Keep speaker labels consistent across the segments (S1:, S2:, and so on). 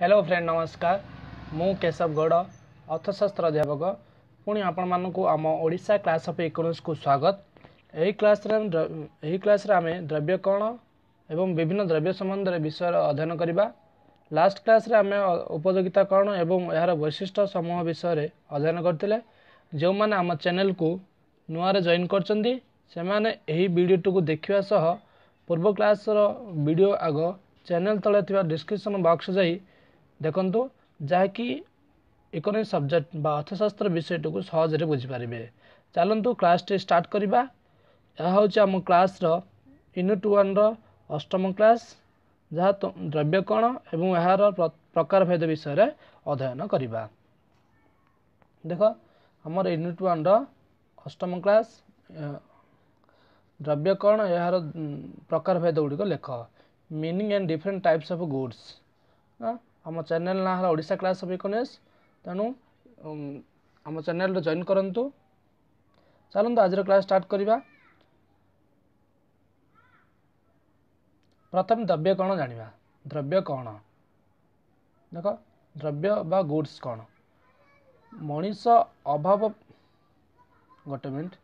S1: hello friend ନମସ୍କାର ମୁଁ କେଶବ ଗୌଡ଼ ଅର୍ଥଶାସ୍ତ୍ର ଅଧ୍ୟାପକ ପୁଣି ଆପଣମାନଙ୍କୁ ଆମ ଓଡ଼ିଶା କ୍ଲାସ୍ ଅଫ୍ ଇକୋନୋମିକ୍ସକୁ ସ୍ୱାଗତ ଏହି କ୍ଲାସ୍ରେ ଏହି କ୍ଲାସ୍ରେ ଆମେ ଦ୍ରବ୍ୟ କ'ଣ ଏବଂ ବିଭିନ୍ନ ଦ୍ରବ୍ୟ ସମ୍ବନ୍ଧରେ ବିଷୟରେ ଅଧ୍ୟୟନ କରିବା ଲାଷ୍ଟ କ୍ଲାସ୍ରେ ଆମେ ଉପଯୋଗିତା କ'ଣ ଏବଂ ଏହାର ବୈଶିଷ୍ଟ୍ୟ ସମୂହ ବିଷୟରେ ଅଧ୍ୟୟନ କରିଥିଲେ ଯେଉଁମାନେ ଆମ ଚ୍ୟାନେଲକୁ ନୂଆରେ ଜଏନ୍ କରିଛନ୍ତି ସେମାନେ ଏହି ଭିଡ଼ିଓଟିକୁ ଦେଖିବା ସହ ପୂର୍ବ କ୍ଲାସ୍ର ଭିଡ଼ିଓ ଆଗ ଚ୍ୟାନେଲ ତଳେ ଥିବା ଡିସ୍କ୍ରିପସନ୍ ବକ୍ସ ଯାଇ ଦେଖନ୍ତୁ ଯାହାକି ଇକୋନୋମି ସବଜେକ୍ଟ ବା ଅର୍ଥଶାସ୍ତ୍ର ବିଷୟଟିକୁ ସହଜରେ ବୁଝିପାରିବେ ଚାଲନ୍ତୁ କ୍ଲାସ୍ଟି ଷ୍ଟାର୍ଟ କରିବା ଏହା ହେଉଛି ଆମ କ୍ଲାସ୍ର ୟୁନିଟ୍ ୱାନ୍ର ଅଷ୍ଟମ କ୍ଲାସ୍ ଯାହା ଦ୍ରବ୍ୟ କ'ଣ ଏବଂ ଏହାର ପ୍ରକାର ଭେଦ ବିଷୟରେ ଅଧ୍ୟୟନ କରିବା ଦେଖ ଆମର ୟୁନିଟ୍ ୱାନ୍ର ଅଷ୍ଟମ କ୍ଲାସ୍ ଦ୍ରବ୍ୟ କ'ଣ ଏହାର ପ୍ରକାର ଭେଦ ଗୁଡ଼ିକ ଲେଖ meaning and different types of goods ଆମ ଚ୍ୟାନେଲ୍ ନାଁ ହେଲା ଓଡ଼ିଶା କ୍ଲାସ୍ ଅଫ୍ ଇକୋନୋମିକ୍ସ ତେଣୁ ଆମ ଚ୍ୟାନେଲ୍ରେ ଜଏନ୍ କରନ୍ତୁ ଚାଲନ୍ତୁ ଆଜିର କ୍ଲାସ୍ ଷ୍ଟାର୍ଟ କରିବା ପ୍ରଥମେ ଦ୍ରବ୍ୟ କ'ଣ ଜାଣିବା ଦ୍ରବ୍ୟ କ'ଣ ଦେଖ ଦ୍ରବ୍ୟ ବା ଗୁଡ୍ସ କ'ଣ ମଣିଷ ଅଭାବ ଗୋଟେ ମିନିଟ୍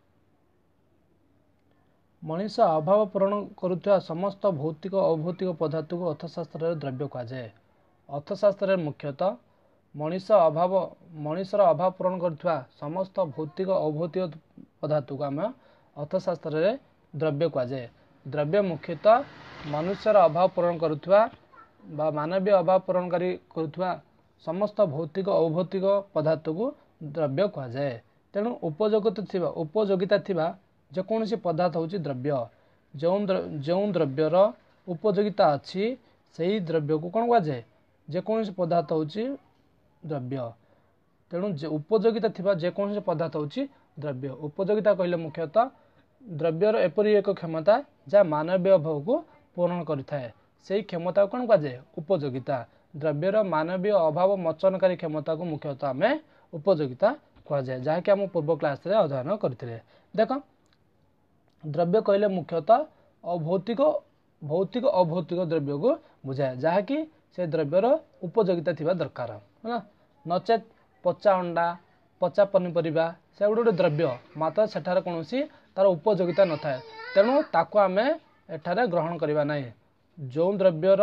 S1: ମଣିଷ ଅଭାବ ପୂରଣ କରୁଥିବା ସମସ୍ତ ଭୌତିକ ଅଭୌତିକ ପଦାର୍ଥକୁ ଅର୍ଥଶାସ୍ତ୍ରରେ ଦ୍ରବ୍ୟ କୁହାଯାଏ ଅର୍ଥଶାସ୍ତ୍ରରେ ମୁଖ୍ୟତଃ ମଣିଷ ଅଭାବ ମଣିଷର ଅଭାବ ପୂରଣ କରୁଥିବା ସମସ୍ତ ଭୌତିକ ଅଭୌତିକ ପଦାର୍ଥକୁ ଆମେ ଅର୍ଥଶାସ୍ତ୍ରରେ ଦ୍ରବ୍ୟ କୁହାଯାଏ ଦ୍ରବ୍ୟ ମୁଖ୍ୟତଃ ମନୁଷ୍ୟର ଅଭାବ ପୂରଣ କରୁଥିବା ବା ମାନବୀୟ ଅଭାବ ପୂରଣ କରି କରୁଥିବା ସମସ୍ତ ଭୌତିକ ଅଭୌତିକ ପଦାର୍ଥକୁ ଦ୍ରବ୍ୟ କୁହାଯାଏ ତେଣୁ ଉପଯୋଗତା ଥିବା ଉପଯୋଗିତା ଥିବା ଯେକୌଣସି ପଦାର୍ଥ ହେଉଛି ଦ୍ରବ୍ୟ ଯେଉଁ ଯେଉଁ ଦ୍ରବ୍ୟର ଉପଯୋଗିତା ଅଛି ସେହି ଦ୍ରବ୍ୟକୁ କ'ଣ କୁହାଯାଏ ଯେକୌଣସି ପଦାର୍ଥ ହେଉଛି ଦ୍ରବ୍ୟ ତେଣୁ ଉପଯୋଗିତା ଥିବା ଯେକୌଣସି ପଦାର୍ଥ ହେଉଛି ଦ୍ରବ୍ୟ ଉପଯୋଗିତା କହିଲେ ମୁଖ୍ୟତଃ ଦ୍ରବ୍ୟର ଏପରି ଏକ କ୍ଷମତା ଯାହା ମାନବୀୟ ଅଭାବକୁ ପୂରଣ କରିଥାଏ ସେହି କ୍ଷମତାକୁ କ'ଣ କୁହାଯାଏ ଉପଯୋଗିତା ଦ୍ରବ୍ୟର ମାନବୀୟ ଅଭାବ ମଚନକାରୀ କ୍ଷମତାକୁ ମୁଖ୍ୟତଃ ଆମେ ଉପଯୋଗିତା କୁହାଯାଏ ଯାହାକି ଆମ ପୂର୍ବ କ୍ଲାସରେ ଅଧ୍ୟୟନ କରିଥିଲେ ଦେଖ ଦ୍ରବ୍ୟ କହିଲେ ମୁଖ୍ୟତଃ ଅଭୌତିକ ଭୌତିକ ଅଭୌତିକ ଦ୍ରବ୍ୟକୁ ବୁଝାଏ ଯାହାକି से द्रव्यर उपयोगिता थी दरकार है ना नचे पचा अंडा पचा पनीपरिया गोटे गोटे द्रव्य मात्र सेठार कौन तार उपयोगिता न था तेणु ताको आम एठार ग्रहण करवा ना जो द्रव्यर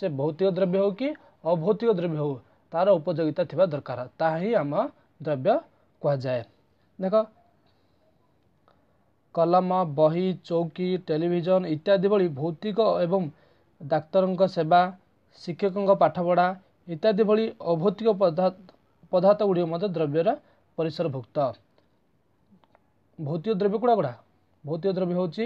S1: से भौतिक द्रव्य हो कि अभौतिक द्रव्य हो तार उपयोगिता थी दरकार ताम द्रव्य कहुए देख कलम बही चौकी टेलीजन इत्यादि भौतिक एवं डाक्तर सेवा ଶିକ୍ଷକଙ୍କ ପାଠପଢ଼ା ଇତ୍ୟାଦି ଭଳି ଅଭୌତିକ ପଦାର୍ଥ ଗୁଡ଼ିକ ମଧ୍ୟ ଦ୍ରବ୍ୟର ପରିସରଭୁକ୍ତ ଭୌତିକ ଦ୍ରବ୍ୟ କୁଡ଼ା କୁଡ଼ା ଭୌତିକ ଦ୍ରବ୍ୟ ହେଉଛି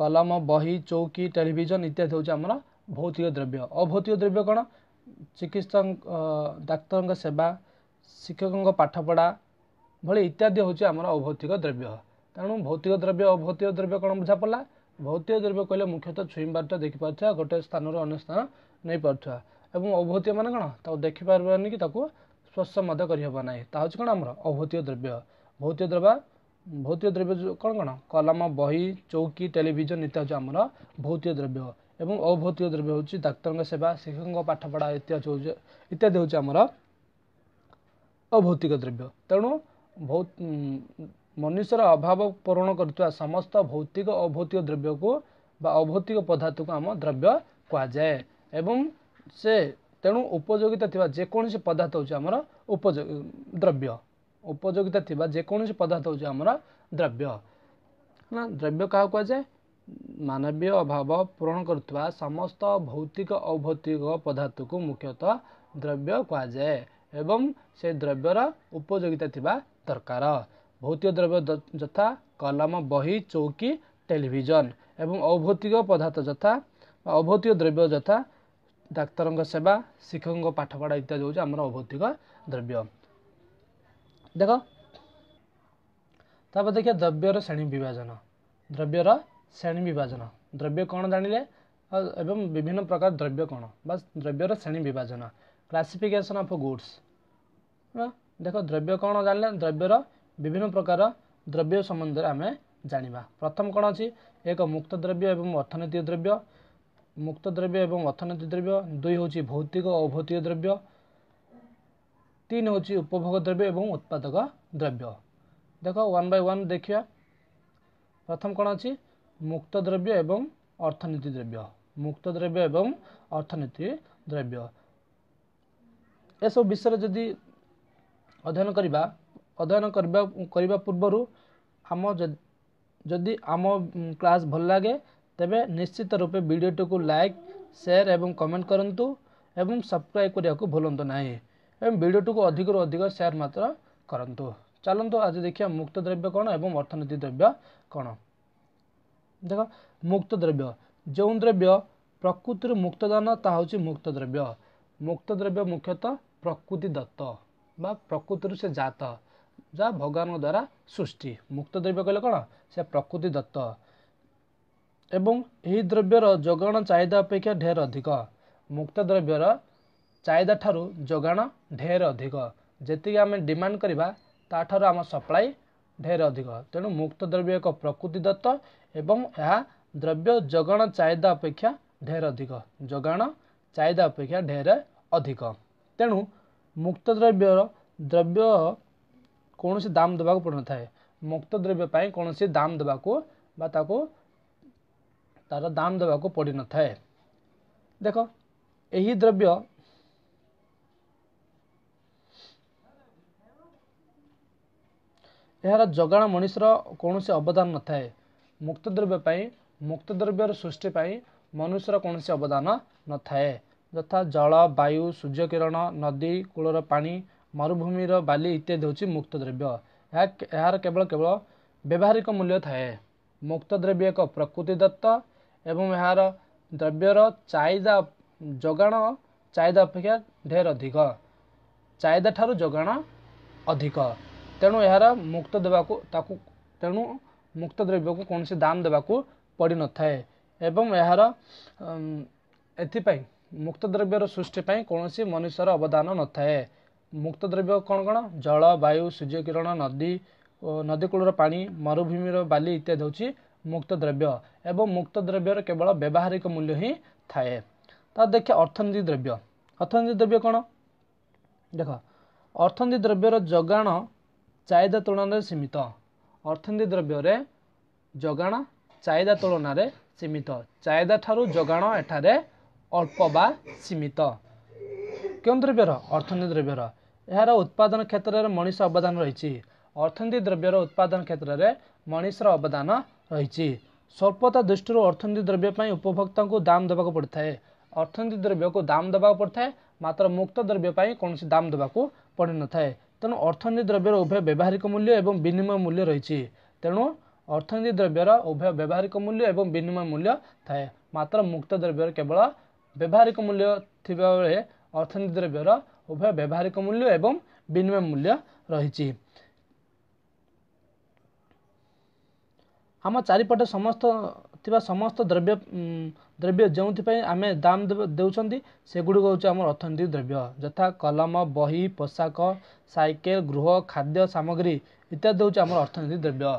S1: କଲମ ବହି ଚୌକି ଟେଲିଭିଜନ ଇତ୍ୟାଦି ହେଉଛି ଆମର ଭୌତିକ ଦ୍ରବ୍ୟ ଅଭୌତିକ ଦ୍ରବ୍ୟ କ'ଣ ଚିକିତ୍ସା ଡାକ୍ତରଙ୍କ ସେବା ଶିକ୍ଷକଙ୍କ ପାଠପଢ଼ା ଭଳି ଇତ୍ୟାଦି ହେଉଛି ଆମର ଅଭୌତିକ ଦ୍ରବ୍ୟ ତେଣୁ ଭୌତିକ ଦ୍ରବ୍ୟ ଅଭୌତିକ ଦ୍ରବ୍ୟ କ'ଣ ବୁଝା ପଡ଼ିଲା ଭୌତିକ ଦ୍ରବ୍ୟ କହିଲେ ମୁଖ୍ୟତଃ ଛୁଇଁବାରଟା ଦେଖିପାରୁଥିବା ଗୋଟେ ସ୍ଥାନରୁ ଅନ୍ୟ ସ୍ଥାନ ନେଇପାରୁଥିବା ଏବଂ ଅଭୌତିକ ମାନେ କ'ଣ ତାକୁ ଦେଖିପାରିବାନି କି ତାକୁ ସ୍ପର୍ଶ ମଧ୍ୟ କରିହେବ ନାହିଁ ତାହା ହେଉଛି କ'ଣ ଆମର ଅଭୌତିକ ଦ୍ରବ୍ୟ ଭୌତିକ ଦ୍ରବ୍ୟ ଭୌତିକ ଦ୍ରବ୍ୟ କ'ଣ କ'ଣ କଲମ ବହି ଚୌକି ଟେଲିଭିଜନ ଇତ୍ୟାଦି ହେଉଛି ଆମର ଭୌତିକ ଦ୍ରବ୍ୟ ଏବଂ ଅଭୌତିକ ଦ୍ରବ୍ୟ ହେଉଛି ଡାକ୍ତରଙ୍କ ସେବା ଶିକ୍ଷକଙ୍କ ପାଠପଢ଼ା ଇତ୍ୟାଦି ହେଉଛି ଇତ୍ୟାଦି ହେଉଛି ଆମର ଅଭୌତିକ ଦ୍ରବ୍ୟ ତେଣୁ ବହୁତ ମନୁଷ୍ୟର ଅଭାବ ପୂରଣ କରୁଥିବା ସମସ୍ତ ଭୌତିକ ଅଭୌତିକ ଦ୍ରବ୍ୟକୁ ବା ଅଭୌତିକ ପଦାର୍ଥକୁ ଆମ ଦ୍ରବ୍ୟ କୁହାଯାଏ ଏବଂ ସେ ତେଣୁ ଉପଯୋଗିତା ଥିବା ଯେକୌଣସି ପଦାର୍ଥ ହେଉଛି ଆମର ଉପଯୋଗ ଦ୍ରବ୍ୟ ଉପଯୋଗିତା ଥିବା ଯେକୌଣସି ପଦାର୍ଥ ହେଉଛି ଆମର ଦ୍ରବ୍ୟ ନା ଦ୍ରବ୍ୟ କାହାକୁ କୁହାଯାଏ ମାନବୀୟ ଅଭାବ ପୂରଣ କରୁଥିବା ସମସ୍ତ ଭୌତିକ ଅଭୌତିକ ପଦାର୍ଥକୁ ମୁଖ୍ୟତଃ ଦ୍ରବ୍ୟ କୁହାଯାଏ ଏବଂ ସେ ଦ୍ରବ୍ୟର ଉପଯୋଗିତା ଥିବା ଦରକାର ভৌতিক দ্রব্য যথা কলম বহি চৌকি টেলিভিজন এবং অভৌতিক পদার্থ যথা অভৌতিক দ্রব্য যথা ডাক্তারଙ୍କ সেবা শিক্ষকଙ୍କ ପାଠପଢ଼ା ଇତ୍ୟାଦି ହେଉଛି ଆମର ଅଭୌତିକ ଦ୍ରବ୍ୟ ଦେଖ ତାପରେ ଦେଖିବା ଦ୍ରବ୍ୟର ଶ୍ରେଣୀ ବିଭାଜନ ଦ୍ରବ୍ୟର ଶ୍ରେଣୀ ବିଭାଜନ ଦ୍ରବ୍ୟ କ'ଣ ଜାଣିଲେ ଏବଂ ବିଭିନ୍ନ ପ୍ରକାର ଦ୍ରବ୍ୟ କ'ଣ ବା ଦ୍ରବ୍ୟର ଶ୍ରେଣୀ ବିଭାଜନ କ୍ଲାସିଫିକେସନ୍ ଅଫ୍ ଗୁଡ୍ସ ଦେଖ ଦ୍ରବ୍ୟ କ'ଣ ଜାଣିଲେ ଦ୍ରବ୍ୟର ବିଭିନ୍ନ ପ୍ରକାର ଦ୍ରବ୍ୟ ସମ୍ବନ୍ଧରେ ଆମେ ଜାଣିବା ପ୍ରଥମ କ'ଣ ଅଛି ଏକ ମୁକ୍ତ ଦ୍ରବ୍ୟ ଏବଂ ଅର୍ଥନୈତିକ ଦ୍ରବ୍ୟ ମୁକ୍ତ ଦ୍ରବ୍ୟ ଏବଂ ଅର୍ଥନୈତିକ ଦ୍ରବ୍ୟ ଦୁଇ ହେଉଛି ଭୌତିକ ଓ ଅଭୌତିକ ଦ୍ରବ୍ୟ ତିନି ହେଉଛି ଉପଭୋଗ ଦ୍ରବ୍ୟ ଏବଂ ଉତ୍ପାଦକ ଦ୍ରବ୍ୟ ଦେଖ ୱାନ୍ ବାଇ ୱାନ୍ ଦେଖିବା ପ୍ରଥମ କ'ଣ ଅଛି ମୁକ୍ତ ଦ୍ରବ୍ୟ ଏବଂ ଅର୍ଥନୀତି ଦ୍ରବ୍ୟ ମୁକ୍ତ ଦ୍ରବ୍ୟ ଏବଂ ଅର୍ଥନୀତି ଦ୍ରବ୍ୟ ଏସବୁ ବିଷୟରେ ଯଦି ଅଧ୍ୟୟନ କରିବା ଅଧ୍ୟୟନ କରିବା କରିବା ପୂର୍ବରୁ ଆମ ଯଦି ଆମ କ୍ଲାସ୍ ଭଲ ଲାଗେ ତେବେ ନିଶ୍ଚିତ ରୂପେ ଭିଡ଼ିଓଟିକୁ ଲାଇକ୍ ସେୟାର୍ ଏବଂ କମେଣ୍ଟ କରନ୍ତୁ ଏବଂ ସବସ୍କ୍ରାଇବ୍ କରିବାକୁ ଭୁଲନ୍ତୁ ନାହିଁ ଏବଂ ଭିଡ଼ିଓଟିକୁ ଅଧିକରୁ ଅଧିକ ସେୟାର୍ ମାତ୍ର କରନ୍ତୁ ଚାଲନ୍ତୁ ଆଜି ଦେଖିବା ମୁକ୍ତ ଦ୍ରବ୍ୟ କ'ଣ ଏବଂ ଅର୍ଥନୀତି ଦ୍ରବ୍ୟ କ'ଣ ଦେଖ ମୁକ୍ତ ଦ୍ରବ୍ୟ ଯେଉଁ ଦ୍ରବ୍ୟ ପ୍ରକୃତିରୁ ମୁକ୍ତଦାନ ତାହା ହେଉଛି ମୁକ୍ତ ଦ୍ରବ୍ୟ ମୁକ୍ତ ଦ୍ରବ୍ୟ ମୁଖ୍ୟତଃ ପ୍ରକୃତି ଦତ୍ତ ବା ପ୍ରକୃତିରୁ ସେ ଜାତ ଯାହା ଭଗବାନଙ୍କ ଦ୍ୱାରା ସୃଷ୍ଟି ମୁକ୍ତ ଦ୍ରବ୍ୟ କହିଲେ କ'ଣ ସେ ପ୍ରକୃତି ଦତ୍ତ ଏବଂ ଏହି ଦ୍ରବ୍ୟର ଯୋଗାଣ ଚାହିଦା ଅପେକ୍ଷା ଢେର ଅଧିକ ମୁକ୍ତ ଦ୍ରବ୍ୟର ଚାହିଦା ଠାରୁ ଯୋଗାଣ ଢେର ଅଧିକ ଯେତିକି ଆମେ ଡିମାଣ୍ଡ କରିବା ତାଠାରୁ ଆମ ସପ୍ଲାଏ ଢେର ଅଧିକ ତେଣୁ ମୁକ୍ତ ଦ୍ରବ୍ୟ ଏକ ପ୍ରକୃତି ଦତ୍ତ ଏବଂ ଏହା ଦ୍ରବ୍ୟ ଯୋଗାଣ ଚାହିଦା ଅପେକ୍ଷା ଢେର ଅଧିକ ଯୋଗାଣ ଚାହିଦା ଅପେକ୍ଷା ଢେର ଅଧିକ ତେଣୁ ମୁକ୍ତ ଦ୍ରବ୍ୟର ଦ୍ରବ୍ୟ କୌଣସି ଦାମ ଦେବାକୁ ପଡ଼ିନଥାଏ ମୁକ୍ତ ଦ୍ରବ୍ୟ ପାଇଁ କୌଣସି ଦାମ ଦେବାକୁ ବା ତାକୁ ତାର ଦାମ ଦେବାକୁ ପଡ଼ିନଥାଏ ଦେଖ ଏହି ଦ୍ରବ୍ୟ ଏହାର ଯୋଗାଣ ମଣିଷର କୌଣସି ଅବଦାନ ନଥାଏ ମୁକ୍ତ ଦ୍ରବ୍ୟ ପାଇଁ ମୁକ୍ତ ଦ୍ରବ୍ୟର ସୃଷ୍ଟି ପାଇଁ ମନୁଷ୍ୟର କୌଣସି ଅବଦାନ ନଥାଏ ଯଥା ଜଳ ବାୟୁ ସୂର୍ଯ୍ୟ କିରଣ ନଦୀ କୂଳର ପାଣି ମରୁଭୂମିର ବାଲି ଇତ୍ୟାଦି ହେଉଛି ମୁକ୍ତ ଦ୍ରବ୍ୟ ଏହା ଏହାର କେବଳ କେବଳ ବ୍ୟବହାରିକ ମୂଲ୍ୟ ଥାଏ ମୁକ୍ତ ଦ୍ରବ୍ୟ ଏକ ପ୍ରକୃତି ଦତ୍ତ ଏବଂ ଏହାର ଦ୍ରବ୍ୟର ଚାହିଦା ଯୋଗାଣ ଚାହିଦା ଅପେକ୍ଷା ଢେର ଅଧିକ ଚାହିଦା ଠାରୁ ଯୋଗାଣ ଅଧିକ ତେଣୁ ଏହାର ମୁକ୍ତ ଦେବାକୁ ତାକୁ ତେଣୁ ମୁକ୍ତ ଦ୍ରବ୍ୟକୁ କୌଣସି ଦାମ ଦେବାକୁ ପଡ଼ିନଥାଏ ଏବଂ ଏହାର ଏଥିପାଇଁ ମୁକ୍ତ ଦ୍ରବ୍ୟର ସୃଷ୍ଟି ପାଇଁ କୌଣସି ମନୁଷ୍ୟର ଅବଦାନ ନଥାଏ ମୁକ୍ତ ଦ୍ରବ୍ୟ କ'ଣ କ'ଣ ଜଳ ବାୟୁ କିରଣ ନଦୀ ଓ ନଦୀକୂଳର ପାଣି ମରୁଭୂମିର ବାଲି ଇତ୍ୟାଦି ହେଉଛି ମୁକ୍ତ ଦ୍ରବ୍ୟ ଏବଂ ମୁକ୍ତ ଦ୍ରବ୍ୟର କେବଳ ବ୍ୟବହାରିକ ମୂଲ୍ୟ ହିଁ ଥାଏ ତା ଦେଖେ ଅର୍ଥନୀତି ଦ୍ରବ୍ୟ ଅର୍ଥନୀତି ଦ୍ରବ୍ୟ କ'ଣ ଦେଖ ଅର୍ଥନୀତି ଦ୍ରବ୍ୟର ଯୋଗାଣ ଚାହିଦା ତୁଳନାରେ ସୀମିତ ଅର୍ଥନୀତି ଦ୍ରବ୍ୟରେ ଯୋଗାଣ ଚାହିଦା ତୁଳନାରେ ସୀମିତ ଚାହିଦା ଠାରୁ ଯୋଗାଣ ଏଠାରେ ଅଳ୍ପ ବା ସୀମିତ କେଉଁ ଦ୍ରବ୍ୟର ଅର୍ଥନୀତି ଦ୍ରବ୍ୟର ଏହାର ଉତ୍ପାଦନ କ୍ଷେତ୍ରରେ ମଣିଷ ଅବଦାନ ରହିଛି ଅର୍ଥନୀତି ଦ୍ରବ୍ୟର ଉତ୍ପାଦନ କ୍ଷେତ୍ରରେ ମଣିଷର ଅବଦାନ ରହିଛି ସ୍ୱଳ୍ପତା ଦୃଷ୍ଟିରୁ ଅର୍ଥନୀତି ଦ୍ରବ୍ୟ ପାଇଁ ଉପଭୋକ୍ତାଙ୍କୁ ଦାମ ଦେବାକୁ ପଡ଼ିଥାଏ ଅର୍ଥନୀତି ଦ୍ରବ୍ୟକୁ ଦାମ ଦେବାକୁ ପଡ଼ିଥାଏ ମାତ୍ର ମୁକ୍ତ ଦ୍ରବ୍ୟ ପାଇଁ କୌଣସି ଦାମ ଦେବାକୁ ପଡ଼ିନଥାଏ ତେଣୁ ଅର୍ଥନୀତି ଦ୍ରବ୍ୟର ଉଭୟ ବ୍ୟବହାରିକ ମୂଲ୍ୟ ଏବଂ ବିନିମୟ ମୂଲ୍ୟ ରହିଛି ତେଣୁ ଅର୍ଥନୀତି ଦ୍ରବ୍ୟର ଉଭୟ ବ୍ୟବହାରିକ ମୂଲ୍ୟ ଏବଂ ବିନିମୟ ମୂଲ୍ୟ ଥାଏ ମାତ୍ର ମୁକ୍ତ ଦ୍ରବ୍ୟର କେବଳ ବ୍ୟବହାରିକ ମୂଲ୍ୟ ଥିବାବେଳେ ଅର୍ଥନୀତି ଦ୍ରବ୍ୟର ଉଭୟ ବ୍ୟବହାରିକ ମୂଲ୍ୟ ଏବଂ ବିନିମୟ ମୂଲ୍ୟ ରହିଛି ଆମ ଚାରିପଟେ ସମସ୍ତ ଥିବା ସମସ୍ତ ଦ୍ରବ୍ୟ ଦ୍ରବ୍ୟ ଯେଉଁଥିପାଇଁ ଆମେ ଦାମ ଦେଉଛନ୍ତି ସେଗୁଡ଼ିକ ହେଉଛି ଆମର ଅର୍ଥନୈତିକ ଦ୍ରବ୍ୟ ଯଥା କଲମ ବହି ପୋଷାକ ସାଇକେଲ ଗୃହ ଖାଦ୍ୟ ସାମଗ୍ରୀ ଇତ୍ୟାଦି ହେଉଛି ଆମର ଅର୍ଥନୈତିକ ଦ୍ରବ୍ୟ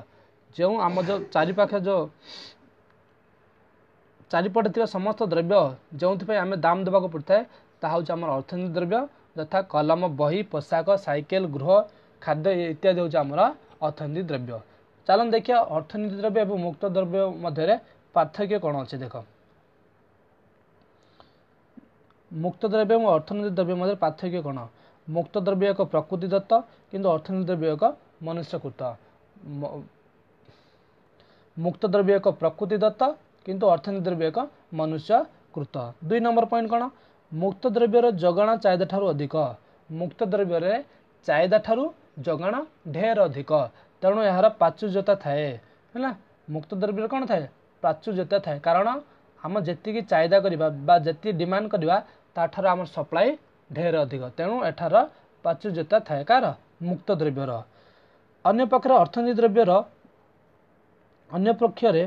S1: ଯେଉଁ ଆମ ଯେଉଁ ଚାରିପାଖେ ଯେଉଁ ଚାରିପଟେ ଥିବା ସମସ୍ତ ଦ୍ରବ୍ୟ ଯେଉଁଥିପାଇଁ ଆମେ ଦାମ ଦେବାକୁ ପଡ଼ିଥାଏ ତାହା ହେଉଛି ଆମର ଅର୍ଥନୈତିକ ଦ୍ରବ୍ୟ ଯଥା କଲମ ବହି ପୋଷାକ ସାଇକେଲ ଗୃହ ଖାଦ୍ୟ ଇତ୍ୟାଦି ହେଉଛି ଆମର ଅର୍ଥନୀତି ଦ୍ରବ୍ୟ ଚାଲନ୍ତୁ ଦେଖିବା ଅର୍ଥନୀତି ଦ୍ରବ୍ୟ ଏବଂ ମୁକ୍ତ ଦ୍ରବ୍ୟ ମଧ୍ୟରେ ପାର୍ଥକ୍ୟ କ'ଣ ଅଛି ଦେଖ ମୁକ୍ତ ଦ୍ରବ୍ୟ ଏବଂ ଅର୍ଥନୀତି ଦ୍ରବ୍ୟ ମଧ୍ୟରେ ପାର୍ଥକ୍ୟ କ'ଣ ମୁକ୍ତ ଦ୍ରବ୍ୟ ଏକ ପ୍ରକୃତି ଦତ୍ତ କିନ୍ତୁ ଅର୍ଥନୀତି ଦ୍ରବ୍ୟ ଏକ ମନୁଷ୍ୟକୃତ ମୁକ୍ତ ଦ୍ରବ୍ୟ ଏକ ପ୍ରକୃତି ଦତ୍ତ କିନ୍ତୁ ଅର୍ଥନୀତି ଦ୍ରବ୍ୟ ଏକ ମନୁଷ୍ୟକୃତ ଦୁଇ ନମ୍ବର ପଏଣ୍ଟ କ'ଣ ମୁକ୍ତ ଦ୍ରବ୍ୟର ଯୋଗାଣ ଚାହିଦାଠାରୁ ଅଧିକ ମୁକ୍ତ ଦ୍ରବ୍ୟରେ ଚାହିଦାଠାରୁ ଯୋଗାଣ ଢେର ଅଧିକ ତେଣୁ ଏହାର ପ୍ରାଚୁର୍ଯ୍ୟତା ଥାଏ ହେଲା ମୁକ୍ତ ଦ୍ରବ୍ୟରେ କ'ଣ ଥାଏ ପ୍ରାଚୁର୍ଯ୍ୟତା ଥାଏ କାରଣ ଆମେ ଯେତିକି ଚାହିଦା କରିବା ବା ଯେତିକି ଡିମାଣ୍ଡ କରିବା ତାଠାରୁ ଆମର ସପ୍ଲାଏ ଢେର ଅଧିକ ତେଣୁ ଏଠାର ପ୍ରାଚୁର୍ଯ୍ୟତା ଥାଏ କାହାର ମୁକ୍ତ ଦ୍ରବ୍ୟର ଅନ୍ୟପକ୍ଷରେ ଅର୍ଥନୀତି ଦ୍ରବ୍ୟର ଅନ୍ୟପକ୍ଷରେ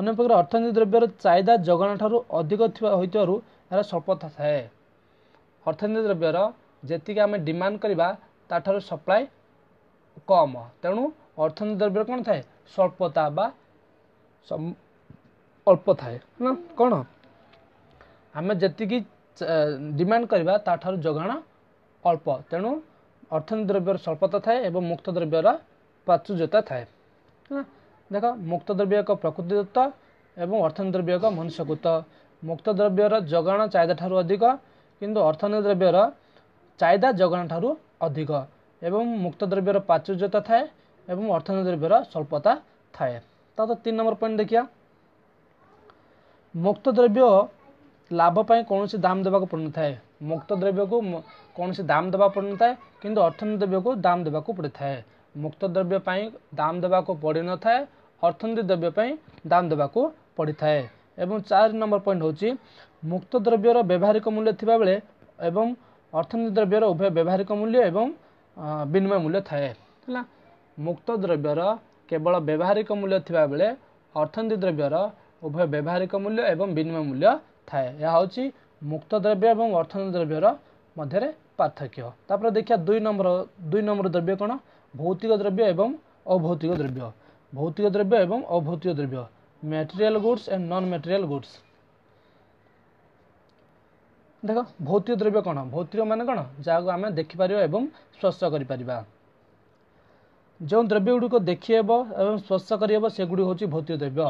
S1: ଅନ୍ୟପକ୍ଷରେ ଅର୍ଥନୀତି ଦ୍ରବ୍ୟର ଚାହିଦା ଯୋଗାଣ ଠାରୁ ଅଧିକ ଥିବା ହୋଇଥିବାରୁ ଏହାର ସ୍ୱଳ୍ପତା ଥାଏ ଅର୍ଥନୀତି ଦ୍ରବ୍ୟର ଯେତିକି ଆମେ ଡିମାଣ୍ଡ କରିବା ତା'ଠାରୁ ସପ୍ଲାଏ କମ୍ ତେଣୁ ଅର୍ଥନୀତି ଦ୍ରବ୍ୟର କ'ଣ ଥାଏ ସ୍ୱଳ୍ପତା ବା ଅଳ୍ପ ଥାଏ କ'ଣ ଆମେ ଯେତିକି ଡିମାଣ୍ଡ କରିବା ତା'ଠାରୁ ଯୋଗାଣ ଅଳ୍ପ ତେଣୁ ଅର୍ଥନୀତି ଦ୍ରବ୍ୟର ସ୍ୱଳ୍ପତା ଥାଏ ଏବଂ ମୁକ୍ତ ଦ୍ରବ୍ୟର ପ୍ରାଚୁର୍ଯ୍ୟତା ଥାଏ ଦେଖ ମୁକ୍ତ ଦ୍ରବ୍ୟ ଏକ ପ୍ରକୃତିଦତ୍ତ ଏବଂ ଅର୍ଥନୀତି ଦ୍ରବ୍ୟ ଏକ ମନୁଷ୍ୟକୃତ ମୁକ୍ତ ଦ୍ରବ୍ୟର ଯୋଗାଣ ଚାହିଦା ଠାରୁ ଅଧିକ କିନ୍ତୁ ଅର୍ଥନୀତି ଦ୍ରବ୍ୟର ଚାହିଦା ଯୋଗାଣ ଠାରୁ ଅଧିକ ଏବଂ ମୁକ୍ତ ଦ୍ରବ୍ୟର ପ୍ରାଚୁର୍ଯ୍ୟତା ଥାଏ ଏବଂ ଅର୍ଥନୀତି ଦ୍ରବ୍ୟର ସ୍ୱଳ୍ପତା ଥାଏ ତ ତିନି ନମ୍ବର ପଏଣ୍ଟ ଦେଖିବା ମୁକ୍ତ ଦ୍ରବ୍ୟ ଲାଭ ପାଇଁ କୌଣସି ଦାମ ଦେବାକୁ ପଡ଼ିନଥାଏ ମୁକ୍ତ ଦ୍ରବ୍ୟକୁ କୌଣସି ଦାମ ଦେବାକୁ ପଡ଼ିନଥାଏ କିନ୍ତୁ ଅର୍ଥନୀତି ଦ୍ରବ୍ୟକୁ ଦାମ ଦେବାକୁ ପଡ଼ିଥାଏ ମୁକ୍ତ ଦ୍ରବ୍ୟ ପାଇଁ ଦାମ ଦେବାକୁ ପଡ଼ିନଥାଏ ଅର୍ଥନୀତି ଦ୍ରବ୍ୟ ପାଇଁ ଦାମ ଦେବାକୁ ପଡ଼ିଥାଏ ଏବଂ ଚାରି ନମ୍ବର ପଏଣ୍ଟ ହେଉଛି ମୁକ୍ତ ଦ୍ରବ୍ୟର ବ୍ୟବହାରିକ ମୂଲ୍ୟ ଥିବାବେଳେ ଏବଂ ଅର୍ଥନୀତି ଦ୍ରବ୍ୟର ଉଭୟ ବ୍ୟବହାରିକ ମୂଲ୍ୟ ଏବଂ ବିନିମୟ ମୂଲ୍ୟ ଥାଏ ହେଲା ମୁକ୍ତ ଦ୍ରବ୍ୟର କେବଳ ବ୍ୟବହାରିକ ମୂଲ୍ୟ ଥିବାବେଳେ ଅର୍ଥନୀତି ଦ୍ରବ୍ୟର ଉଭୟ ବ୍ୟବହାରିକ ମୂଲ୍ୟ ଏବଂ ବିନିମୟ ମୂଲ୍ୟ ଥାଏ ଏହା ହେଉଛି ମୁକ୍ତ ଦ୍ରବ୍ୟ ଏବଂ ଅର୍ଥନୀତି ଦ୍ରବ୍ୟର ମଧ୍ୟରେ ପାର୍ଥକ୍ୟ ତାପରେ ଦେଖିବା ଦୁଇ ନମ୍ବର ଦୁଇ ନମ୍ବର ଦ୍ରବ୍ୟ କ'ଣ ଭୌତିକ ଦ୍ରବ୍ୟ ଏବଂ ଅଭୌତିକ ଦ୍ରବ୍ୟ ଭୌତିକ ଦ୍ରବ୍ୟ ଏବଂ ଅଭୌତିକ ଦ୍ରବ୍ୟ material goods and non material goods ଦେଖ ଭୌତିକ ଦ୍ରବ୍ୟ କ'ଣ ଭୌତିକ ମାନେ କ'ଣ ଯାହାକୁ ଆମେ ଦେଖିପାରିବା ଏବଂ ସ୍ପର୍ଶ କରିପାରିବା ଯେଉଁ ଦ୍ରବ୍ୟ ଗୁଡ଼ିକ ଦେଖିହେବ ଏବଂ ସ୍ପର୍ଶ କରିହେବ ସେଗୁଡ଼ିକ ହେଉଛି ଭୌତିକ ଦ୍ରବ୍ୟ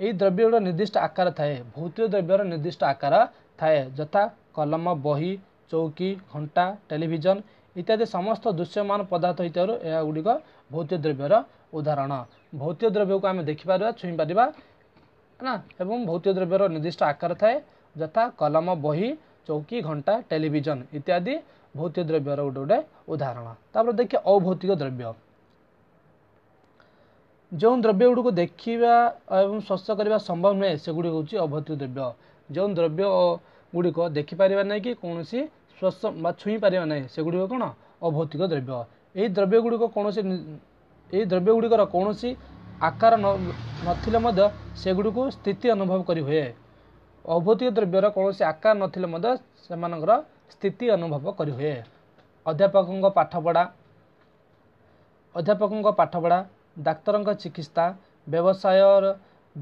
S1: ଏହି ଦ୍ରବ୍ୟ ଗୁଡ଼ିକ ନିର୍ଦ୍ଦିଷ୍ଟ ଆକାର ଥାଏ ଭୌତିକ ଦ୍ରବ୍ୟର ନିର୍ଦ୍ଦିଷ୍ଟ ଆକାର ଥାଏ ଯଥା କଲମ ବହି ଚୌକି ଘଣ୍ଟା ଟେଲିଭିଜନ ଇତ୍ୟାଦି ସମସ୍ତ ଦୃଶ୍ୟମାନ ପଦାର୍ଥ ହୋଇଥିବାରୁ ଏହା ଗୁଡ଼ିକ ଭୌତିକ ଦ୍ରବ୍ୟର ଉଦାହରଣ ଭୌତିକ ଦ୍ରବ୍ୟକୁ ଆମେ ଦେଖିପାରିବା ଛୁଇଁପାରିବା ହେଲା ଏବଂ ଭୌତିକ ଦ୍ରବ୍ୟର ନିର୍ଦ୍ଦିଷ୍ଟ ଆକାର ଥାଏ ଯଥା କଲମ ବହି ଚୌକି ଘଣ୍ଟା ଟେଲିଭିଜନ ଇତ୍ୟାଦି ଭୌତିକ ଦ୍ରବ୍ୟର ଗୋଟେ ଗୋଟେ ଉଦାହରଣ ତାପରେ ଦେଖିବା ଅଭୌତିକ ଦ୍ରବ୍ୟ ଯେଉଁ ଦ୍ରବ୍ୟ ଗୁଡ଼ିକୁ ଦେଖିବା ଏବଂ ସ୍ପର୍ଶ କରିବା ସମ୍ଭବ ନୁହେଁ ସେଗୁଡ଼ିକ ହେଉଛି ଅଭୌତିକ ଦ୍ରବ୍ୟ ଯେଉଁ ଦ୍ରବ୍ୟ ଗୁଡ଼ିକ ଦେଖିପାରିବା ନାହିଁ କି କୌଣସି ସ୍ପର୍ଶ ବା ଛୁଇଁ ପାରିବା ନାହିଁ ସେଗୁଡ଼ିକ କ'ଣ ଅଭୌତିକ ଦ୍ରବ୍ୟ ଏହି ଦ୍ରବ୍ୟ ଗୁଡ଼ିକ କୌଣସି ଏହି ଦ୍ରବ୍ୟ ଗୁଡ଼ିକର କୌଣସି ଆକାର ନଥିଲେ ମଧ୍ୟ ସେଗୁଡ଼ିକୁ ସ୍ଥିତି ଅନୁଭବ କରିହୁଏ ଅଭୌତିକ ଦ୍ରବ୍ୟର କୌଣସି ଆକାର ନଥିଲେ ମଧ୍ୟ ସେମାନଙ୍କର ସ୍ଥିତି ଅନୁଭବ କରିହୁଏ ଅଧ୍ୟାପକଙ୍କ ପାଠପଢ଼ା ଅଧ୍ୟାପକଙ୍କ ପାଠପଢ଼ା ଡାକ୍ତରଙ୍କ ଚିକିତ୍ସା ବ୍ୟବସାୟର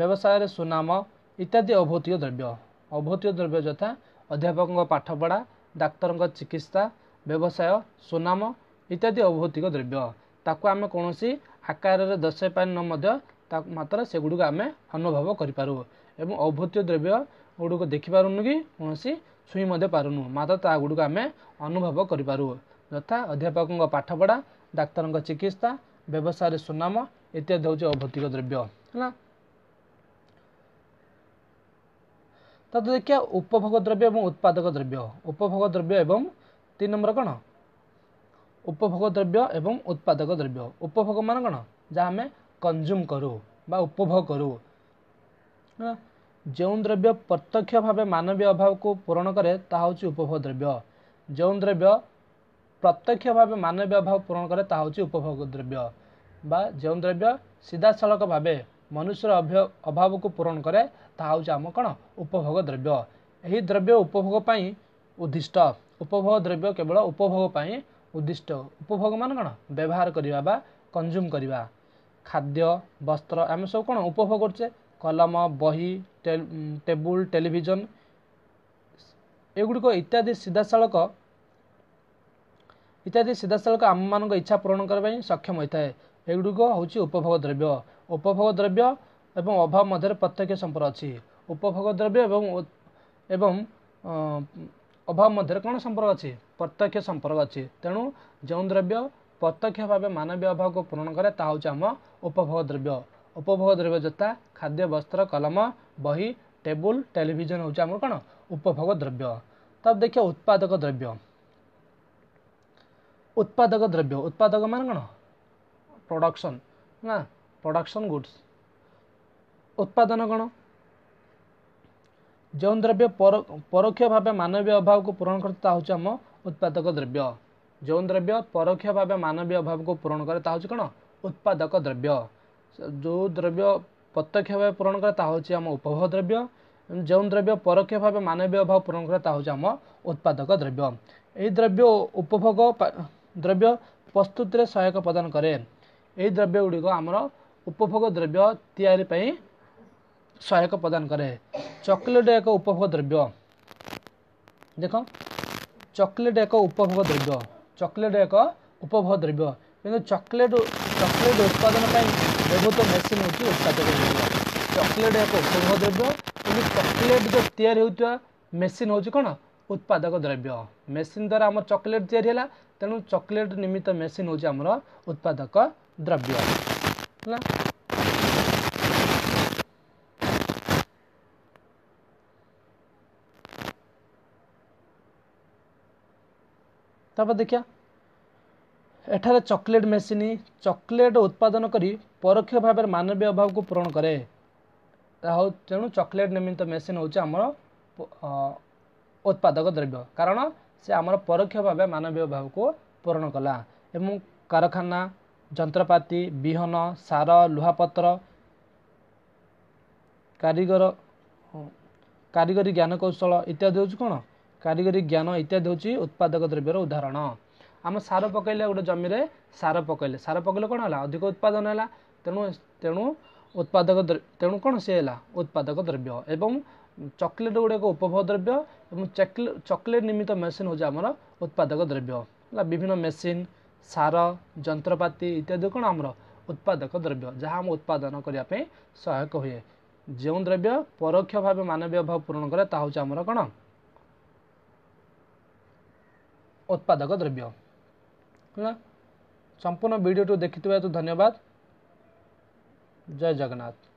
S1: ବ୍ୟବସାୟରେ ସୁନାମ ଇତ୍ୟାଦି ଅଭୌତିକ ଦ୍ରବ୍ୟ ଅଭୌତିକ ଦ୍ରବ୍ୟ ଯଥା ଅଧ୍ୟାପକଙ୍କ ପାଠପଢ଼ା ଡାକ୍ତରଙ୍କ ଚିକିତ୍ସା ବ୍ୟବସାୟ ସୁନାମ ଇତ୍ୟାଦି ଅଭୌତିକ ଦ୍ରବ୍ୟ ତାକୁ ଆମେ କୌଣସି ଆକାରରେ ଦର୍ଶାଇ ପାରି ନ ମଧ୍ୟ ତାକୁ ମାତ୍ର ସେଗୁଡ଼ିକୁ ଆମେ ଅନୁଭବ କରିପାରୁ ଏବଂ ଅଭୂତୀୟ ଦ୍ରବ୍ୟ ଗୁଡ଼ିକୁ ଦେଖିପାରୁନୁ କି କୌଣସି ଛୁଇଁ ମଧ୍ୟ ପାରୁନୁ ମାତ୍ର ତା ଗୁଡ଼ିକୁ ଆମେ ଅନୁଭବ କରିପାରୁ ଯଥା ଅଧ୍ୟାପକଙ୍କ ପାଠପଢ଼ା ଡାକ୍ତରଙ୍କ ଚିକିତ୍ସା ବ୍ୟବସାୟରେ ସୁନାମ ଇତ୍ୟାଦି ହେଉଛି ଅଭୌତିକ ଦ୍ରବ୍ୟ ହେଲା ତାହେଲେ ଦେଖିବା ଉପଭୋଗ ଦ୍ରବ୍ୟ ଏବଂ ଉତ୍ପାଦକ ଦ୍ରବ୍ୟ ଉପଭୋଗ ଦ୍ରବ୍ୟ ଏବଂ ତିନି ନମ୍ବର କ'ଣ ଉପଭୋଗ ଦ୍ରବ୍ୟ ଏବଂ ଉତ୍ପାଦକ ଦ୍ରବ୍ୟ ଉପଭୋଗ ମାନେ କ'ଣ ଯାହା ଆମେ କନଜ୍ୟୁମ୍ କରୁ ବା ଉପଭୋଗ କରୁ ଯେଉଁ ଦ୍ରବ୍ୟ ପ୍ରତ୍ୟକ୍ଷ ଭାବେ ମାନବୀୟ ଅଭାବକୁ ପୂରଣ କରେ ତାହା ହେଉଛି ଉପଭୋଗ ଦ୍ରବ୍ୟ ଯେଉଁ ଦ୍ରବ୍ୟ ପ୍ରତ୍ୟକ୍ଷ ଭାବେ ମାନବୀୟ ଅଭାବ ପୂରଣ କରେ ତାହା ହେଉଛି ଉପଭୋଗ ଦ୍ରବ୍ୟ ବା ଯେଉଁ ଦ୍ରବ୍ୟ ସିଧାସଳଖ ଭାବେ ମନୁଷ୍ୟର ଅଭାବକୁ ପୂରଣ କରେ ତାହା ହେଉଛି ଆମ କ'ଣ ଉପଭୋଗ ଦ୍ରବ୍ୟ ଏହି ଦ୍ରବ୍ୟ ଉପଭୋଗ ପାଇଁ ଉଦ୍ଦିଷ୍ଟ ଉପଭୋଗ ଦ୍ରବ୍ୟ କେବଳ ଉପଭୋଗ ପାଇଁ ଉଦ୍ଦିଷ୍ଟ ଉପଭୋଗମାନ କ'ଣ ବ୍ୟବହାର କରିବା ବା କଞ୍ଜ୍ୟୁମ୍ କରିବା ଖାଦ୍ୟ ବସ୍ତ୍ର ଆମେ ସବୁ କ'ଣ ଉପଭୋଗ କରୁଛେ କଲମ ବହି ଟେବୁଲ ଟେଲିଭିଜନ ଏଗୁଡ଼ିକ ଇତ୍ୟାଦି ସିଧାସଳଖ ଇତ୍ୟାଦି ସିଧାସଳଖ ଆମମାନଙ୍କ ଇଚ୍ଛା ପୂରଣ କରିବା ପାଇଁ ସକ୍ଷମ ହୋଇଥାଏ ଏଗୁଡ଼ିକ ହେଉଛି ଉପଭୋଗ ଦ୍ରବ୍ୟ ଉପଭୋଗ ଦ୍ରବ୍ୟ ଏବଂ ଅଭାବ ମଧ୍ୟରେ ପ୍ରତ୍ୟକ୍ଷ ସମ୍ପର୍କ ଅଛି ଉପଭୋଗ ଦ୍ରବ୍ୟ ଏବଂ ଏବଂ ଅଭାବ ମଧ୍ୟରେ କ'ଣ ସମ୍ପର୍କ ଅଛି ପ୍ରତ୍ୟକ୍ଷ ସମ୍ପର୍କ ଅଛି ତେଣୁ ଯେଉଁ ଦ୍ରବ୍ୟ ପ୍ରତ୍ୟକ୍ଷ ଭାବେ ମାନବୀୟ ଅଭାବକୁ ପୂରଣ କରେ ତାହା ହେଉଛି ଆମ ଉପଭୋଗ ଦ୍ରବ୍ୟ ଉପଭୋଗ ଦ୍ରବ୍ୟ ଯଥା ଖାଦ୍ୟ ବସ୍ତ୍ର କଲମ ବହି ଟେବୁଲ ଟେଲିଭିଜନ ହେଉଛି ଆମର କ'ଣ ଉପଭୋଗ ଦ୍ରବ୍ୟ ତାପରେ ଦେଖିବା ଉତ୍ପାଦକ ଦ୍ରବ୍ୟ ଉତ୍ପାଦକ ଦ୍ରବ୍ୟ ଉତ୍ପାଦକ ମାନେ କ'ଣ ପ୍ରଡ଼କ୍ସନ୍ ନା ପ୍ରଡ଼କ୍ସନ୍ ଗୁଡ଼୍ସ ଉତ୍ପାଦନ କ'ଣ ଯେଉଁ ଦ୍ରବ୍ୟ ପରୋକ୍ଷ ଭାବେ ମାନବୀୟ ଅଭାବକୁ ପୂରଣ କରେ ତାହା ହେଉଛି ଆମ ଉତ୍ପାଦକ ଦ୍ରବ୍ୟ ଯେଉଁ ଦ୍ରବ୍ୟ ପରୋକ୍ଷ ଭାବେ ମାନବୀୟ ଅଭାବକୁ ପୂରଣ କରେ ତାହା ହେଉଛି କ'ଣ ଉତ୍ପାଦକ ଦ୍ରବ୍ୟ ଯେଉଁ ଦ୍ରବ୍ୟ ପ୍ରତ୍ୟକ୍ଷ ଭାବେ ପୂରଣ କରେ ତାହା ହେଉଛି ଆମ ଉପଭୋଗ ଦ୍ରବ୍ୟ ଯେଉଁ ଦ୍ରବ୍ୟ ପରୋକ୍ଷ ଭାବେ ମାନବୀୟ ଅଭାବ ପୂରଣ କରେ ତାହା ହେଉଛି ଆମ ଉତ୍ପାଦକ ଦ୍ରବ୍ୟ ଏହି ଦ୍ରବ୍ୟ ଉପଭୋଗ ଦ୍ରବ୍ୟ ପ୍ରସ୍ତୁତିରେ ସହାୟକ ପ୍ରଦାନ କରେ ଏହି ଦ୍ରବ୍ୟ ଗୁଡ଼ିକ ଆମର ଉପଭୋଗ ଦ୍ରବ୍ୟ ତିଆରି ପାଇଁ ସହାୟକ ପ୍ରଦାନ କରେ ଚକୋଲେଟ୍ ଏକ ଉପଭୋଗ ଦ୍ରବ୍ୟ ଦେଖ ଚକୋଲେଟ୍ ଏକ ଉପଭୋଗ ଦ୍ରବ୍ୟ ଚକୋଲେଟ୍ ଏକ ଉପଭୋଗ ଦ୍ରବ୍ୟ କିନ୍ତୁ ଚକୋଲେଟ୍ ଚକୋଲେଟ୍ ଉତ୍ପାଦନ ପାଇଁ ବ୍ୟବହୃତ ମେସିନ୍ ହେଉଛି ଉତ୍ପାଦକ ଦ୍ରବ୍ୟ ଚକୋଲେଟ୍ ଏକ ଉପଭୋଗ ଦ୍ରବ୍ୟ କିନ୍ତୁ ଚକୋଲେଟ୍ ଯେଉଁ ତିଆରି ହେଉଥିବା ମେସିନ୍ ହେଉଛି କ'ଣ ଉତ୍ପାଦକ ଦ୍ରବ୍ୟ ମେସିନ୍ ଦ୍ୱାରା ଆମର ଚକୋଲେଟ୍ ତିଆରି ହେଲା ତେଣୁ ଚକୋଲେଟ୍ ନିମିତ୍ତ ମେସିନ୍ ହେଉଛି ଆମର ଉତ୍ପାଦକ ଦ୍ରବ୍ୟ ହେଲା ତାପରେ ଦେଖିବା ଏଠାରେ ଚକୋଲେଟ୍ ମେସିନ୍ ଚକୋଲେଟ୍ ଉତ୍ପାଦନ କରି ପରୋକ୍ଷ ଭାବରେ ମାନବୀୟ ଅଭାବକୁ ପୂରଣ କରେ ହଉ ତେଣୁ ଚକୋଲେଟ୍ ନିମିତ୍ତ ମେସିନ୍ ହେଉଛି ଆମର ଉତ୍ପାଦକ ଦ୍ରବ୍ୟ କାରଣ ସେ ଆମର ପରୋକ୍ଷ ଭାବେ ମାନବୀୟ ଅଭାବକୁ ପୂରଣ କଲା ଏବଂ କାରଖାନା ଯନ୍ତ୍ରପାତି ବିହନ ସାର ଲୁହାପତ୍ର କାରିଗର କାରିଗରୀ ଜ୍ଞାନକୌଶଳ ଇତ୍ୟାଦି ହେଉଛି କ'ଣ କାରିଗରୀ ଜ୍ଞାନ ଇତ୍ୟାଦି ହେଉଛି ଉତ୍ପାଦକ ଦ୍ରବ୍ୟର ଉଦାହରଣ ଆମେ ସାର ପକାଇଲେ ଗୋଟେ ଜମିରେ ସାର ପକାଇଲେ ସାର ପକାଇଲେ କ'ଣ ହେଲା ଅଧିକ ଉତ୍ପାଦନ ହେଲା ତେଣୁ ତେଣୁ ଉତ୍ପାଦକ ତେଣୁ କ'ଣ ସିଏ ହେଲା ଉତ୍ପାଦକ ଦ୍ରବ୍ୟ ଏବଂ ଚକୋଲେଟ୍ ଗୋଟେ ଏକ ଉପଭୋଗ ଦ୍ରବ୍ୟ ଏବଂ ଚକୋଲେଟ୍ ନିମିତ୍ତ ମେସିନ୍ ହେଉଛି ଆମର ଉତ୍ପାଦକ ଦ୍ରବ୍ୟ ହେଲା ବିଭିନ୍ନ ମେସିନ୍ ସାର ଯନ୍ତ୍ରପାତି ଇତ୍ୟାଦି କ'ଣ ଆମର ଉତ୍ପାଦକ ଦ୍ରବ୍ୟ ଯାହା ଆମ ଉତ୍ପାଦନ କରିବା ପାଇଁ ସହାୟକ ହୁଏ ଯେଉଁ ଦ୍ରବ୍ୟ ପରୋକ୍ଷ ଭାବେ ମାନବୀୟ ଅଭାବ ପୂରଣ କରେ ତାହା ହେଉଛି ଆମର କ'ଣ ଉତ୍ପାଦକ ଦ୍ରବ୍ୟ ହେଲା ସମ୍ପୂର୍ଣ୍ଣ ଭିଡ଼ିଓଟି ଦେଖିଥିବାରୁ ଧନ୍ୟବାଦ ଜୟ ଜଗନ୍ନାଥ